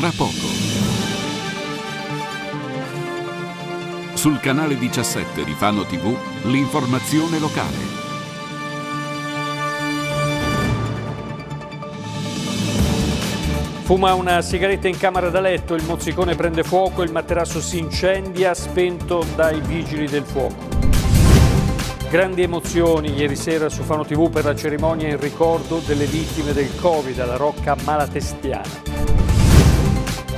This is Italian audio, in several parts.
tra poco. Sul canale 17 di Fano TV l'informazione locale. Fuma una sigaretta in camera da letto, il mozzicone prende fuoco, il materasso si incendia, spento dai vigili del fuoco. Grandi emozioni ieri sera su Fano TV per la cerimonia in ricordo delle vittime del Covid alla Rocca Malatestiana.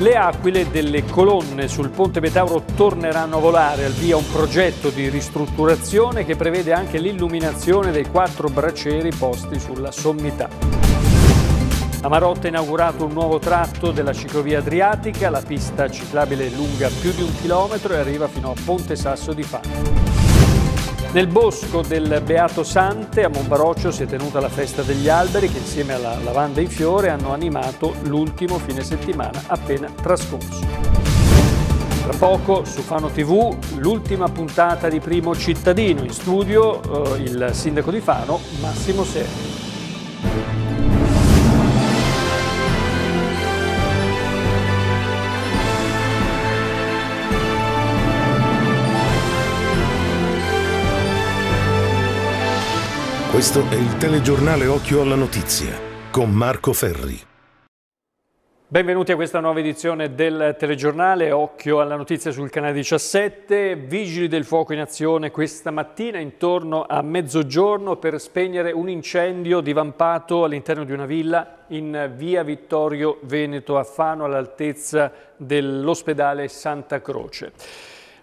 Le aquile delle colonne sul ponte Metauro torneranno a volare, al via un progetto di ristrutturazione che prevede anche l'illuminazione dei quattro braccieri posti sulla sommità. A Marotta ha inaugurato un nuovo tratto della ciclovia adriatica, la pista ciclabile lunga più di un chilometro e arriva fino a Ponte Sasso di Fano. Nel bosco del Beato Sante a Monbaroccio si è tenuta la festa degli alberi che insieme alla lavanda in fiore hanno animato l'ultimo fine settimana appena trascorso. Tra poco su Fano TV l'ultima puntata di Primo Cittadino, in studio eh, il sindaco di Fano Massimo Serri. Questo è il telegiornale Occhio alla Notizia con Marco Ferri. Benvenuti a questa nuova edizione del telegiornale, occhio alla notizia sul canale 17, vigili del fuoco in azione questa mattina intorno a mezzogiorno per spegnere un incendio divampato all'interno di una villa in via Vittorio Veneto a Fano all'altezza dell'ospedale Santa Croce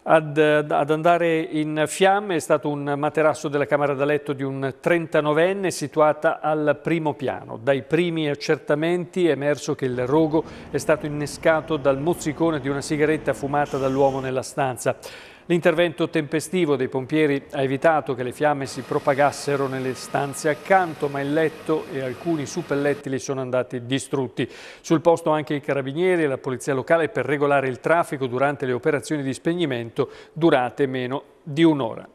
ad, ad, andare in fiamme è stato un materasso della camera da letto di un 39enne situata al primo piano. Dai primi accertamenti è emerso che il rogo è stato innescato dal mozzicone di una sigaretta fumata dall'uomo nella stanza. L'intervento tempestivo dei pompieri ha evitato che le fiamme si propagassero nelle stanze accanto, ma il letto e alcuni suppellettili sono andati distrutti. Sul posto anche i carabinieri e la polizia locale per regolare il traffico durante le operazioni di spegnimento durate meno di un'ora.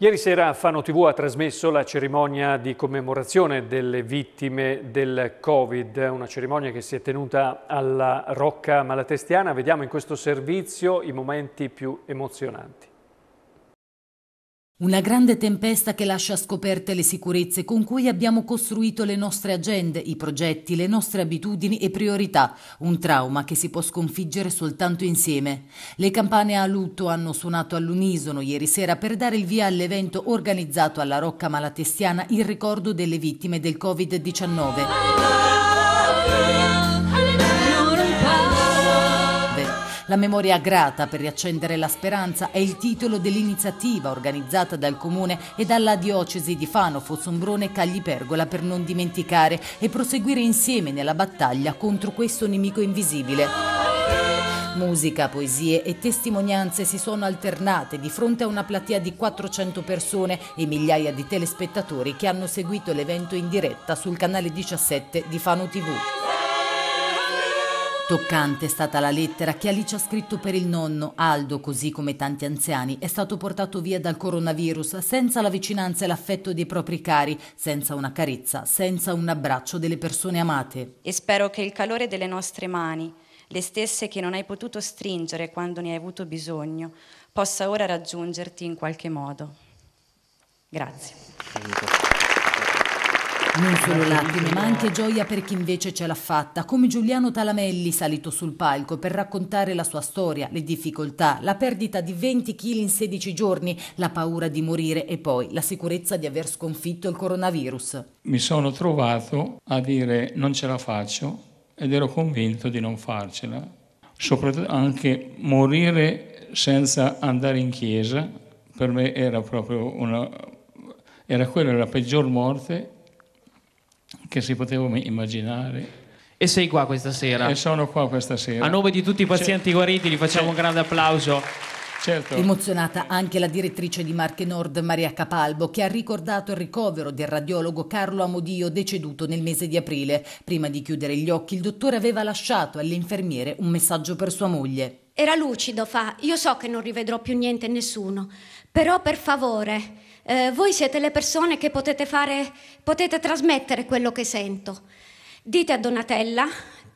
Ieri sera Fano TV ha trasmesso la cerimonia di commemorazione delle vittime del Covid, una cerimonia che si è tenuta alla Rocca Malatestiana. Vediamo in questo servizio i momenti più emozionanti. Una grande tempesta che lascia scoperte le sicurezze con cui abbiamo costruito le nostre agende, i progetti, le nostre abitudini e priorità, un trauma che si può sconfiggere soltanto insieme. Le campane a lutto hanno suonato all'unisono ieri sera per dare il via all'evento organizzato alla Rocca Malatestiana in ricordo delle vittime del Covid-19. La memoria grata per riaccendere la speranza è il titolo dell'iniziativa organizzata dal Comune e dalla diocesi di Fano, Fossombrone e Cagli-Pergola per non dimenticare e proseguire insieme nella battaglia contro questo nemico invisibile. Musica, poesie e testimonianze si sono alternate di fronte a una platea di 400 persone e migliaia di telespettatori che hanno seguito l'evento in diretta sul canale 17 di Fano TV. Toccante è stata la lettera che Alice ha scritto per il nonno. Aldo, così come tanti anziani, è stato portato via dal coronavirus senza la vicinanza e l'affetto dei propri cari, senza una carezza, senza un abbraccio delle persone amate. E spero che il calore delle nostre mani, le stesse che non hai potuto stringere quando ne hai avuto bisogno, possa ora raggiungerti in qualche modo. Grazie. Non solo lacrime, ma anche gioia per chi invece ce l'ha fatta, come Giuliano Talamelli salito sul palco per raccontare la sua storia, le difficoltà, la perdita di 20 kg in 16 giorni, la paura di morire e poi la sicurezza di aver sconfitto il coronavirus. Mi sono trovato a dire non ce la faccio ed ero convinto di non farcela, soprattutto anche morire senza andare in chiesa, per me era proprio una... era quella la peggior morte che si poteva immaginare. E sei qua questa sera. E sono qua questa sera. A nome di tutti i pazienti c'è, guariti, gli facciamo un grande applauso. Certo. Emozionata anche la direttrice di Marche Nord Maria Capalbo che ha ricordato il ricovero del radiologo Carlo Amodio deceduto nel mese di aprile. Prima di chiudere gli occhi il dottore aveva lasciato alle infermiere un messaggio per sua moglie. Era lucido, fa, io so che non rivedrò più niente e nessuno, però per favore, eh, voi siete le persone che potete fare potete trasmettere quello che sento. Dite a Donatella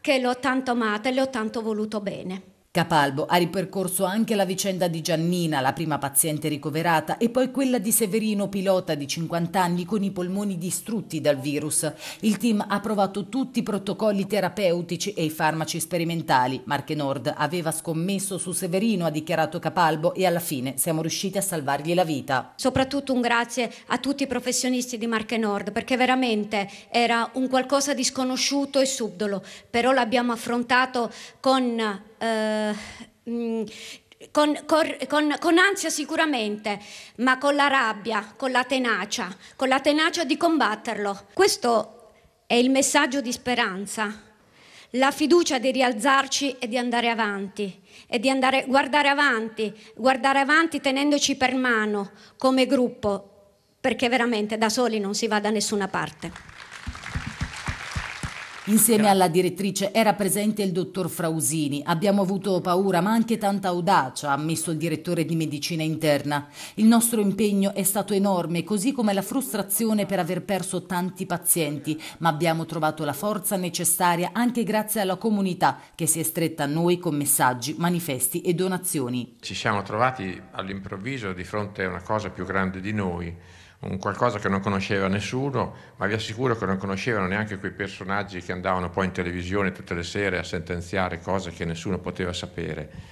che l'ho tanto amata e le ho tanto voluto bene. Capalbo ha ripercorso anche la vicenda di Giannina, la prima paziente ricoverata, e poi quella di Severino, pilota di 50 anni con i polmoni distrutti dal virus. Il team ha provato tutti i protocolli terapeutici e i farmaci sperimentali. Marche Nord aveva scommesso su Severino, ha dichiarato Capalbo, e alla fine siamo riusciti a salvargli la vita. Soprattutto un grazie a tutti i professionisti di Marche Nord, perché veramente era un qualcosa di sconosciuto e subdolo, però l'abbiamo affrontato con eh, mm, con, con, con, ansia sicuramente, ma con la rabbia, con la tenacia, con la tenacia di combatterlo. Questo è il messaggio di speranza, la fiducia di rialzarci e di andare avanti, e di andare, guardare avanti, guardare avanti tenendoci per mano come gruppo, perché veramente da soli non si va da nessuna parte. Insieme alla direttrice era presente il dottor Frausini. Abbiamo avuto paura ma anche tanta audacia, ha ammesso il direttore di medicina interna. Il nostro impegno è stato enorme, così come la frustrazione per aver perso tanti pazienti, ma abbiamo trovato la forza necessaria anche grazie alla comunità che si è stretta a noi con messaggi, manifesti e donazioni. Ci siamo trovati all'improvviso di fronte a una cosa più grande di noi un qualcosa che non conosceva nessuno, ma vi assicuro che non conoscevano neanche quei personaggi che andavano poi in televisione tutte le sere a sentenziare cose che nessuno poteva sapere.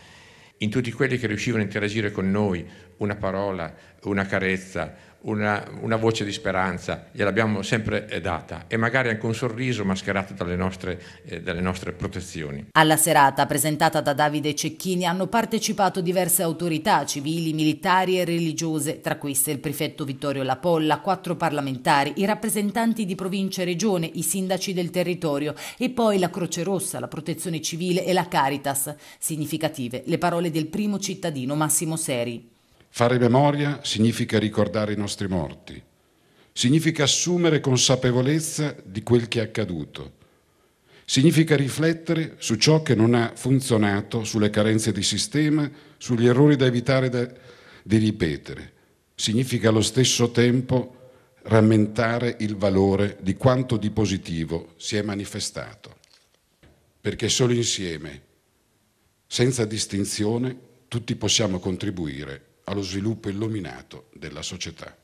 In tutti quelli che riuscivano a interagire con noi, una parola, una carezza, una, una voce di speranza, gliel'abbiamo sempre eh, data e magari anche un sorriso mascherato dalle nostre, eh, dalle nostre protezioni. Alla serata presentata da Davide Cecchini hanno partecipato diverse autorità civili, militari e religiose, tra queste il prefetto Vittorio Lapolla, quattro parlamentari, i rappresentanti di provincia e regione, i sindaci del territorio e poi la Croce Rossa, la Protezione Civile e la Caritas. Significative le parole del primo cittadino Massimo Seri. Fare memoria significa ricordare i nostri morti, significa assumere consapevolezza di quel che è accaduto, significa riflettere su ciò che non ha funzionato, sulle carenze di sistema, sugli errori da evitare da, di ripetere. Significa allo stesso tempo rammentare il valore di quanto di positivo si è manifestato. Perché solo insieme, senza distinzione, tutti possiamo contribuire allo sviluppo illuminato della società.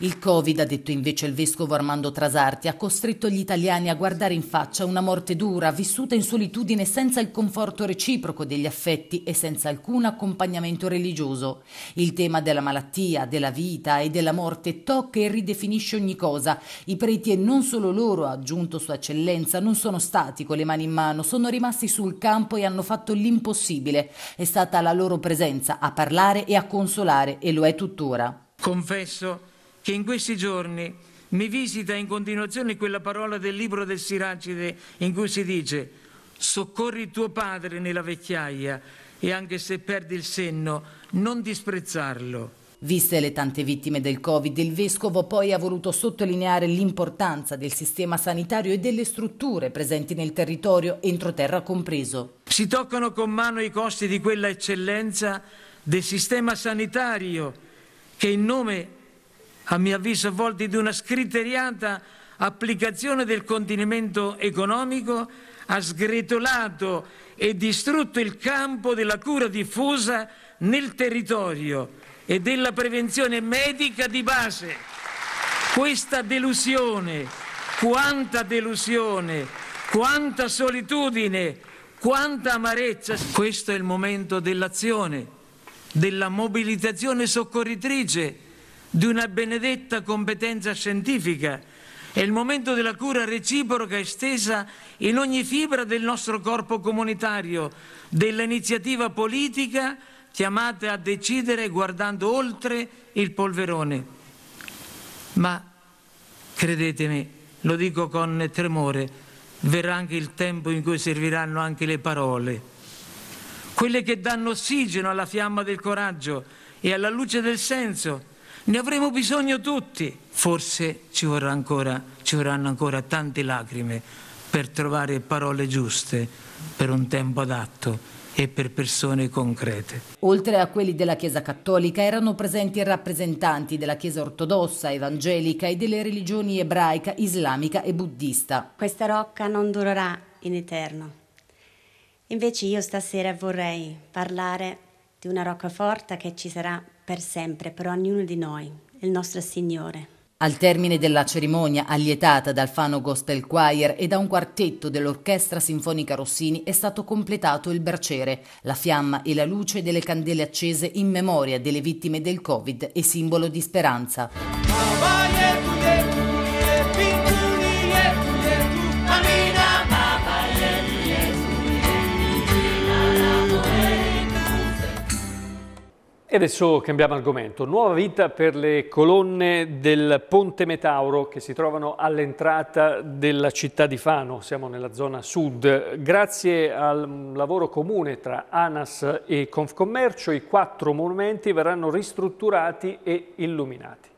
Il Covid, ha detto invece il vescovo Armando Trasarti, ha costretto gli italiani a guardare in faccia una morte dura, vissuta in solitudine senza il conforto reciproco degli affetti e senza alcun accompagnamento religioso. Il tema della malattia, della vita e della morte tocca e ridefinisce ogni cosa. I preti e non solo loro, ha aggiunto Sua Eccellenza, non sono stati con le mani in mano, sono rimasti sul campo e hanno fatto l'impossibile. È stata la loro presenza a parlare e a consolare e lo è tuttora. Confesso che in questi giorni mi visita in continuazione quella parola del libro del Siracide in cui si dice soccorri tuo padre nella vecchiaia e anche se perdi il senno non disprezzarlo. Viste le tante vittime del Covid, il Vescovo poi ha voluto sottolineare l'importanza del sistema sanitario e delle strutture presenti nel territorio, entroterra compreso. Si toccano con mano i costi di quella eccellenza del sistema sanitario che in nome a mio avviso volti di una scriteriata applicazione del contenimento economico, ha sgretolato e distrutto il campo della cura diffusa nel territorio e della prevenzione medica di base. Questa delusione, quanta delusione, quanta solitudine, quanta amarezza. Questo è il momento dell'azione, della mobilitazione soccorritrice di una benedetta competenza scientifica è il momento della cura reciproca estesa in ogni fibra del nostro corpo comunitario, dell'iniziativa politica chiamata a decidere guardando oltre il polverone. Ma credetemi, lo dico con tremore, verrà anche il tempo in cui serviranno anche le parole, quelle che danno ossigeno alla fiamma del coraggio e alla luce del senso ne avremo bisogno tutti, forse ci, ancora, ci vorranno ancora tante lacrime per trovare parole giuste per un tempo adatto e per persone concrete. Oltre a quelli della Chiesa Cattolica erano presenti rappresentanti della Chiesa Ortodossa, Evangelica e delle religioni ebraica, islamica e buddista. Questa rocca non durerà in eterno. Invece io stasera vorrei parlare di una roccaforta che ci sarà per sempre per ognuno di noi, il nostro Signore. Al termine della cerimonia, allietata dal Fano Gospel Choir e da un quartetto dell'Orchestra Sinfonica Rossini, è stato completato il berciere, la fiamma e la luce delle candele accese in memoria delle vittime del Covid e simbolo di speranza. E adesso cambiamo argomento. Nuova vita per le colonne del Ponte Metauro che si trovano all'entrata della città di Fano, siamo nella zona sud. Grazie al lavoro comune tra ANAS e Confcommercio i quattro monumenti verranno ristrutturati e illuminati.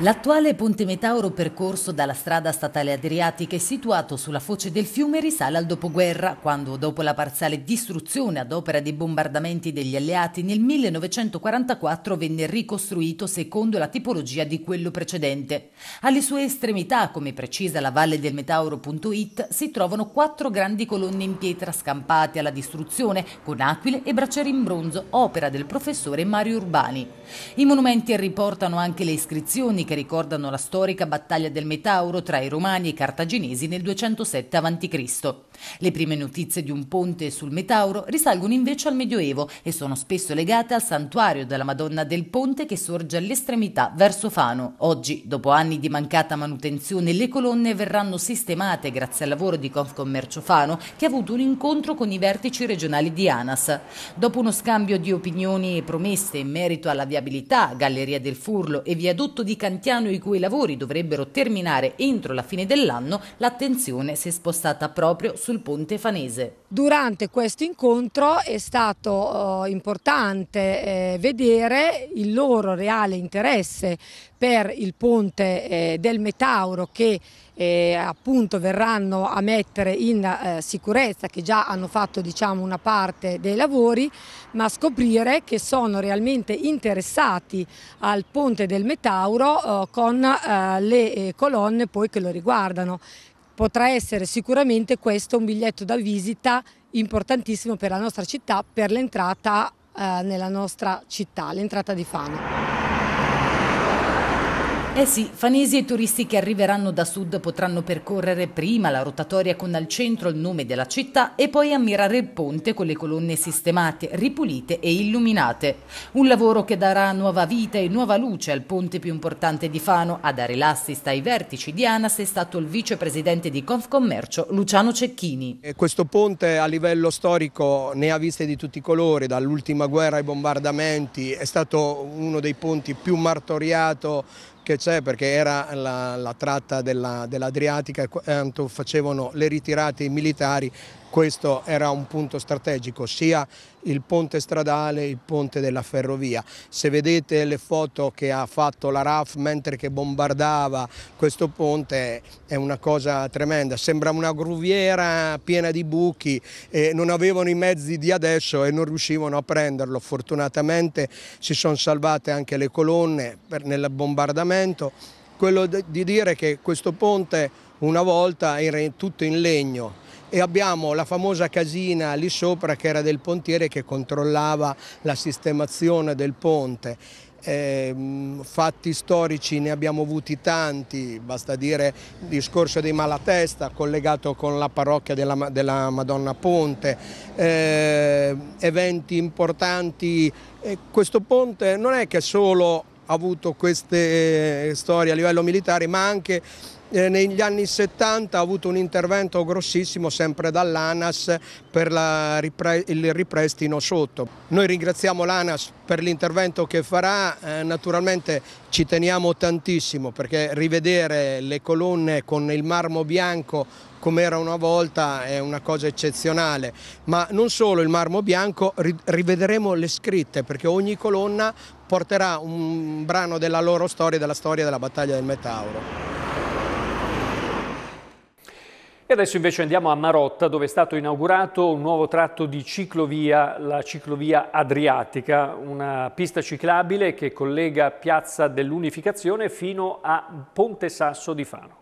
L'attuale Ponte Metauro percorso dalla strada statale adriatica e situato sulla foce del fiume risale al dopoguerra, quando dopo la parziale distruzione ad opera dei bombardamenti degli alleati nel 1944 venne ricostruito secondo la tipologia di quello precedente. Alle sue estremità, come precisa la valle del Metauro.it, si trovano quattro grandi colonne in pietra scampate alla distruzione con aquile e braccieri in bronzo, opera del professore Mario Urbani. I monumenti riportano anche le iscrizioni che ricordano la storica battaglia del Metauro tra i romani e i cartaginesi nel 207 a.C. Le prime notizie di un ponte sul Metauro risalgono invece al Medioevo e sono spesso legate al santuario della Madonna del Ponte che sorge all'estremità verso Fano. Oggi, dopo anni di mancata manutenzione, le colonne verranno sistemate grazie al lavoro di Confcommercio Fano che ha avuto un incontro con i vertici regionali di ANAS. Dopo uno scambio di opinioni e promesse in merito alla viabilità, Galleria del Furlo e viadotto di Cantiano i cui lavori dovrebbero terminare entro la fine dell'anno, l'attenzione si è spostata proprio su sul ponte Fanese. Durante questo incontro è stato eh, importante eh, vedere il loro reale interesse per il ponte eh, del Metauro che eh, appunto verranno a mettere in eh, sicurezza, che già hanno fatto diciamo, una parte dei lavori, ma scoprire che sono realmente interessati al ponte del Metauro eh, con le colonne poi che lo riguardano potrà essere sicuramente questo un biglietto da visita importantissimo per la nostra città, per l'entrata eh, nella nostra città, l'entrata di Fano. Eh sì, fanesi e turisti che arriveranno da sud potranno percorrere prima la rotatoria con al centro il nome della città e poi ammirare il ponte con le colonne sistemate, ripulite e illuminate. Un lavoro che darà nuova vita e nuova luce al ponte più importante di Fano. A dare l'assist ai vertici di ANAS è stato il vicepresidente di Confcommercio Luciano Cecchini. E questo ponte a livello storico ne ha viste di tutti i colori, dall'ultima guerra ai bombardamenti, è stato uno dei ponti più martoriato che c'è perché era la, la tratta dell'Adriatica dell quanto facevano le ritirate i militari questo era un punto strategico, sia il ponte stradale, il ponte della ferrovia. Se vedete le foto che ha fatto la RAF mentre che bombardava questo ponte è una cosa tremenda, sembra una gruviera piena di buchi e non avevano i mezzi di adesso e non riuscivano a prenderlo. Fortunatamente si sono salvate anche le colonne nel bombardamento. Quello di dire che questo ponte una volta era tutto in legno, e abbiamo la famosa casina lì sopra che era del pontiere che controllava la sistemazione del ponte. Eh, fatti storici ne abbiamo avuti tanti, basta dire il discorso dei Malatesta collegato con la parrocchia della, della Madonna Ponte, eh, eventi importanti. E questo ponte non è che solo ha avuto queste eh, storie a livello militare, ma anche eh, negli anni 70 ha avuto un intervento grossissimo sempre dall'ANAS per la, il ripristino sotto. Noi ringraziamo l'ANAS per l'intervento che farà, eh, naturalmente ci teniamo tantissimo perché rivedere le colonne con il marmo bianco come era una volta è una cosa eccezionale, ma non solo il marmo bianco, rivedremo le scritte perché ogni colonna porterà un brano della loro storia, della storia della battaglia del Metauro. E adesso invece andiamo a Marotta dove è stato inaugurato un nuovo tratto di ciclovia, la ciclovia Adriatica, una pista ciclabile che collega Piazza dell'Unificazione fino a Ponte Sasso di Fano.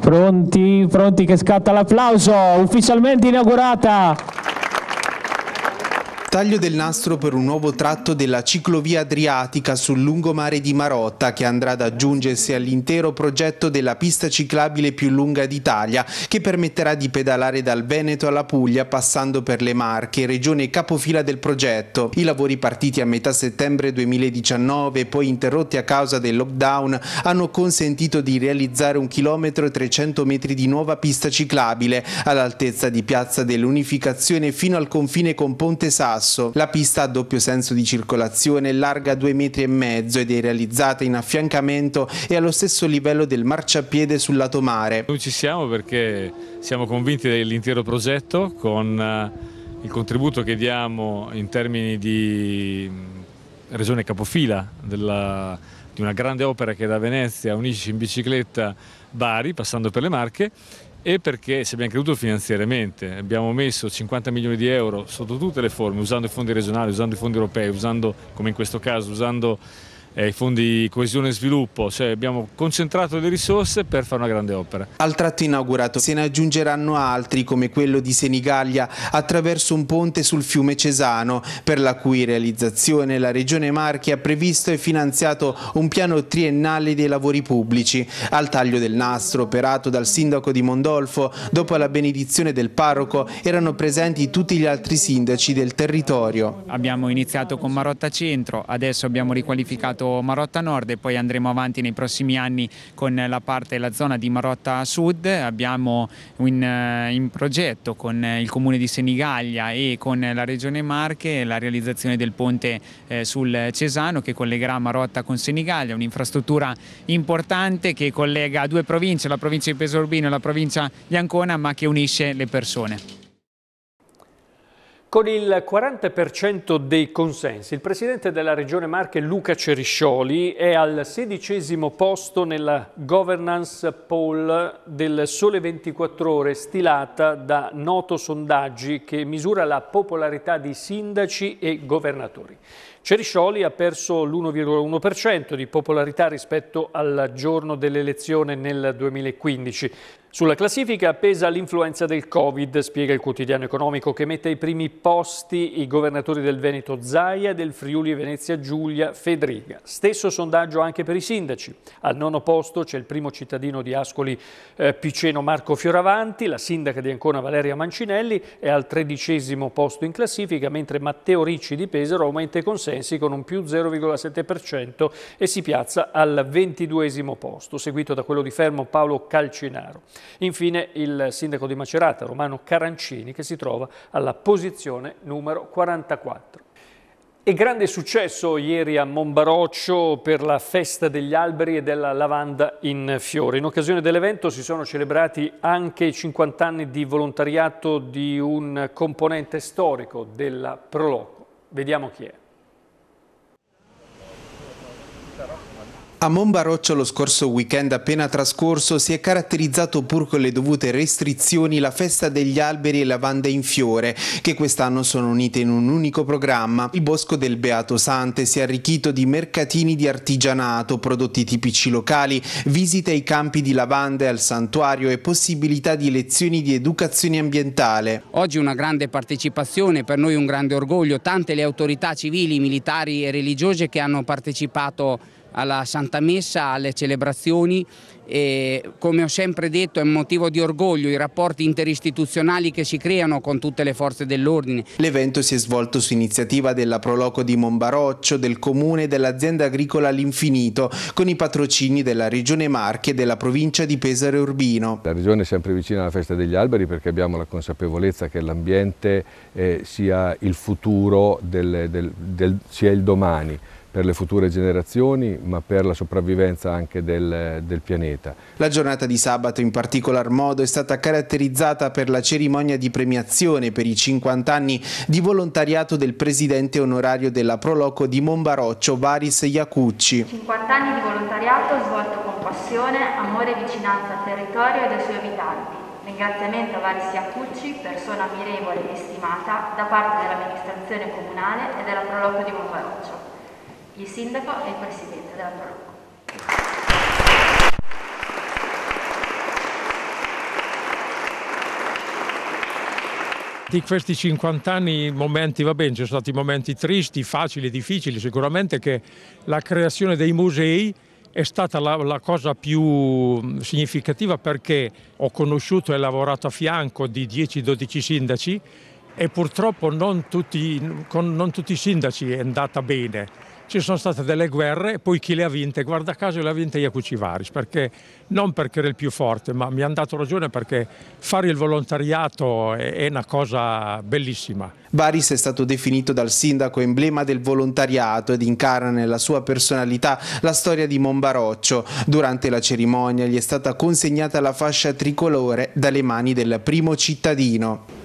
Pronti, pronti che scatta l'applauso, ufficialmente inaugurata Taglio del nastro per un nuovo tratto della ciclovia adriatica sul lungomare di Marotta che andrà ad aggiungersi all'intero progetto della pista ciclabile più lunga d'Italia che permetterà di pedalare dal Veneto alla Puglia passando per le Marche, regione capofila del progetto. I lavori partiti a metà settembre 2019 e poi interrotti a causa del lockdown hanno consentito di realizzare un chilometro e 300 metri di nuova pista ciclabile all'altezza di Piazza dell'Unificazione fino al confine con Ponte Sasso basso. La pista ha doppio senso di circolazione, larga due metri e mezzo ed è realizzata in affiancamento e allo stesso livello del marciapiede sul lato mare. Noi ci siamo perché siamo convinti dell'intero progetto con eh, il contributo che diamo in termini di mm, regione capofila della, di una grande opera che da Venezia unisce in bicicletta Bari, passando per le Marche e perché ci abbiamo creduto finanziariamente, abbiamo messo 50 milioni di euro sotto tutte le forme, usando i fondi regionali, usando i fondi europei, usando, come in questo caso, usando eh, i fondi coesione e sviluppo, cioè abbiamo concentrato le risorse per fare una grande opera. Al tratto inaugurato se ne aggiungeranno altri come quello di Senigallia attraverso un ponte sul fiume Cesano, per la cui realizzazione la Regione Marche ha previsto e finanziato un piano triennale dei lavori pubblici. Al taglio del nastro operato dal sindaco di Mondolfo, dopo la benedizione del parroco, erano presenti tutti gli altri sindaci del territorio. Abbiamo iniziato con Marotta Centro, adesso abbiamo riqualificato fatto Marotta Nord e poi andremo avanti nei prossimi anni con la parte, la zona di Marotta Sud. Abbiamo in, eh, in progetto con il comune di Senigallia e con la regione Marche la realizzazione del ponte eh, sul Cesano che collegherà Marotta con Senigallia, un'infrastruttura importante che collega due province, la provincia di Pesorbino e la provincia di Ancona, ma che unisce le persone. Con il 40% dei consensi, il presidente della Regione Marche Luca Ceriscioli è al sedicesimo posto nella governance poll del Sole 24 Ore stilata da Noto Sondaggi che misura la popolarità di sindaci e governatori. Ceriscioli ha perso l'1,1% di popolarità rispetto al giorno dell'elezione nel 2015. Sulla classifica pesa l'influenza del Covid, spiega il quotidiano economico che mette ai primi posti i governatori del Veneto Zaia e del Friuli e Venezia Giulia Federica. Stesso sondaggio anche per i sindaci. Al nono posto c'è il primo cittadino di Ascoli eh, Piceno Marco Fioravanti, la sindaca di Ancona Valeria Mancinelli è al tredicesimo posto in classifica, mentre Matteo Ricci di Pesaro aumenta i consensi con un più 0,7% e si piazza al ventiduesimo posto, seguito da quello di Fermo Paolo Calcinaro. Infine il sindaco di Macerata, Romano Carancini, che si trova alla posizione numero 44. E grande successo ieri a Monbaroccio per la festa degli alberi e della lavanda in fiore. In occasione dell'evento si sono celebrati anche i 50 anni di volontariato di un componente storico della Proloco. Vediamo chi è. A Monbaroccio lo scorso weekend appena trascorso si è caratterizzato pur con le dovute restrizioni la festa degli alberi e lavande in fiore che quest'anno sono unite in un unico programma. Il bosco del Beato Sante si è arricchito di mercatini di artigianato, prodotti tipici locali, visite ai campi di lavande al santuario e possibilità di lezioni di educazione ambientale. Oggi una grande partecipazione, per noi un grande orgoglio, tante le autorità civili, militari e religiose che hanno partecipato alla Santa Messa, alle celebrazioni e come ho sempre detto è un motivo di orgoglio i rapporti interistituzionali che si creano con tutte le forze dell'ordine. L'evento si è svolto su iniziativa della Proloco di Monbaroccio, del Comune e dell'azienda agricola all'infinito con i patrocini della Regione Marche e della provincia di Pesaro e Urbino. La Regione è sempre vicina alla festa degli alberi perché abbiamo la consapevolezza che l'ambiente eh, sia il futuro, del, del, del, sia il domani per le future generazioni ma per la sopravvivenza anche del, del, pianeta. La giornata di sabato in particolar modo è stata caratterizzata per la cerimonia di premiazione per i 50 anni di volontariato del presidente onorario della Proloco di Monbaroccio, Varis Iacucci. 50 anni di volontariato svolto con passione, amore e vicinanza al territorio e ai suoi abitanti. Ringraziamento a Varis Iacucci, persona ammirevole e stimata da parte dell'amministrazione comunale e della Proloco di Monbaroccio il sindaco e il presidente della Barocco. di questi 50 anni momenti, va bene, ci sono stati momenti tristi, facili, difficili, sicuramente che la creazione dei musei è stata la, la cosa più mm, significativa perché ho conosciuto e lavorato a fianco di 10-12 sindaci e purtroppo non tutti, con non tutti i sindaci è andata bene ci sono state delle guerre e poi chi le ha vinte, guarda caso le ha vinte Iacuci Varis, perché, non perché era il più forte, ma mi hanno dato ragione perché fare il volontariato è, una cosa bellissima. Varis è stato definito dal sindaco emblema del volontariato ed incarna nella sua personalità la storia di Monbaroccio. Durante la cerimonia gli è stata consegnata la fascia tricolore dalle mani del primo cittadino.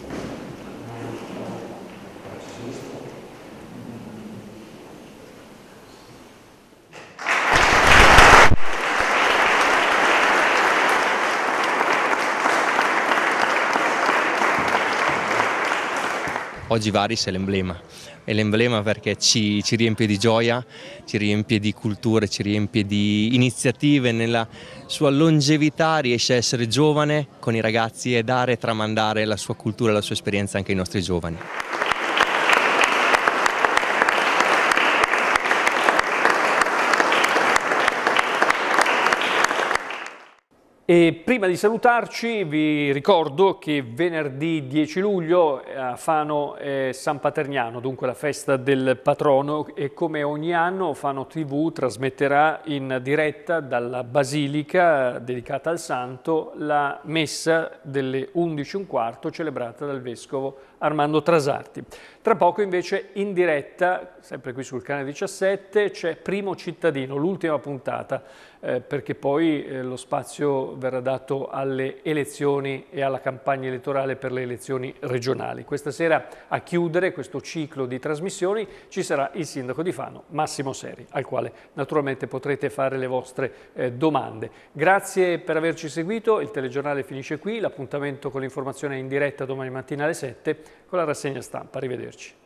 Oggi Varis è l'emblema, è l'emblema perché ci, ci, riempie di gioia, ci riempie di culture, ci riempie di iniziative, nella sua longevità riesce a essere giovane con i ragazzi e dare e tramandare la sua cultura e la sua esperienza anche ai nostri giovani. E prima di salutarci vi ricordo che venerdì 10 luglio eh, a Fano è San Paterniano, dunque la festa del patrono e come ogni anno Fano TV trasmetterà in diretta dalla basilica dedicata al santo la messa delle 11.15 celebrata dal vescovo Armando Trasarti. Tra poco invece in diretta, sempre qui sul canale 17, c'è Primo Cittadino, l'ultima puntata, eh, perché poi eh, lo spazio verrà dato alle elezioni e alla campagna elettorale per le elezioni regionali. Questa sera a chiudere questo ciclo di trasmissioni ci sarà il sindaco di Fano, Massimo Seri, al quale naturalmente potrete fare le vostre eh, domande. Grazie per averci seguito, il telegiornale finisce qui, l'appuntamento con l'informazione è in diretta domani mattina alle 7 con la rassegna stampa. Arrivederci.